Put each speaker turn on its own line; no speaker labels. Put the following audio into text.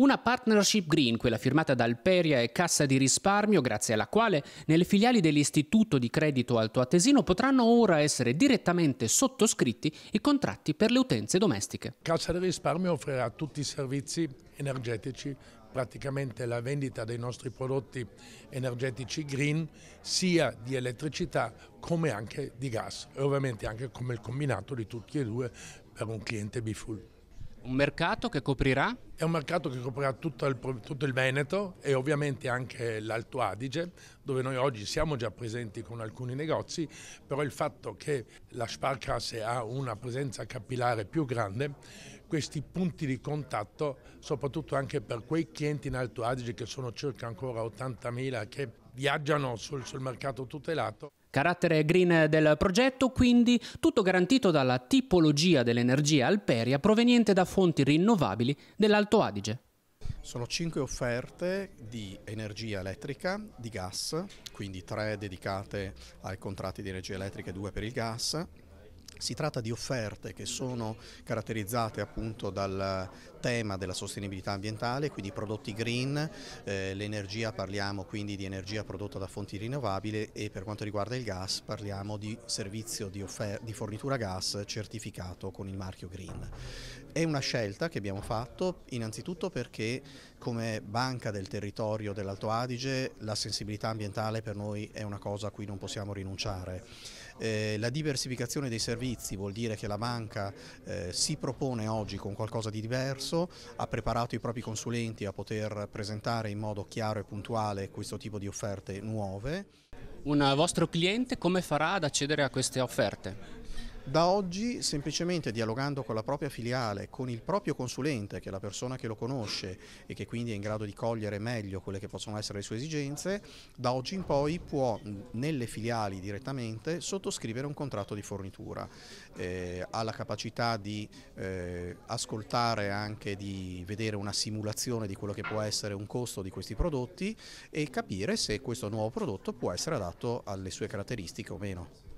Una partnership green, quella firmata da Alperia e Cassa di Risparmio, grazie alla quale nelle filiali dell'Istituto di Credito Altoatesino potranno ora essere direttamente sottoscritti i contratti per le utenze domestiche.
Cassa di Risparmio offrirà tutti i servizi energetici, praticamente la vendita dei nostri prodotti energetici green, sia di elettricità come anche di gas e ovviamente anche come il combinato di tutti e due per un cliente bifull. Un mercato che coprirà? È un mercato che coprirà tutto il, tutto il, Veneto e ovviamente anche l'Alto Adige, dove noi oggi siamo già presenti con alcuni negozi, però il fatto che la Sparkasse ha una presenza capillare più grande, questi punti di contatto, soprattutto anche per quei clienti in Alto Adige che sono circa ancora 80.000 che viaggiano sul, sul mercato tutelato,
Carattere green del progetto, quindi, tutto garantito dalla tipologia dell'energia alperia proveniente da fonti rinnovabili dell'Alto Adige.
Sono cinque offerte di energia elettrica, di gas, quindi tre dedicate ai contratti di energia elettrica e due per il gas, si tratta di offerte che sono caratterizzate appunto dal tema della sostenibilità ambientale, quindi prodotti green, eh, l'energia parliamo quindi di energia prodotta da fonti rinnovabili e per quanto riguarda il gas parliamo di servizio di, di fornitura gas certificato con il marchio green. È una scelta che abbiamo fatto innanzitutto perché come banca del territorio dell'Alto Adige la sensibilità ambientale per noi è una cosa a cui non possiamo rinunciare. Eh, la diversificazione dei servizi servizi vuol dire che la banca eh, si propone oggi con qualcosa di diverso, ha preparato i propri consulenti a poter presentare in modo chiaro e puntuale questo tipo di offerte nuove. Un vostro cliente come farà ad accedere a queste offerte? Da oggi semplicemente dialogando con la propria filiale, con il proprio consulente, che è la persona che lo conosce e che quindi è in grado di cogliere meglio quelle che possono essere le sue esigenze, da oggi in poi può nelle filiali direttamente sottoscrivere un contratto di fornitura. Eh, ha la capacità di eh, ascoltare anche di vedere una simulazione di quello che può essere un costo di questi prodotti e capire se questo nuovo prodotto può essere adatto alle sue caratteristiche o meno.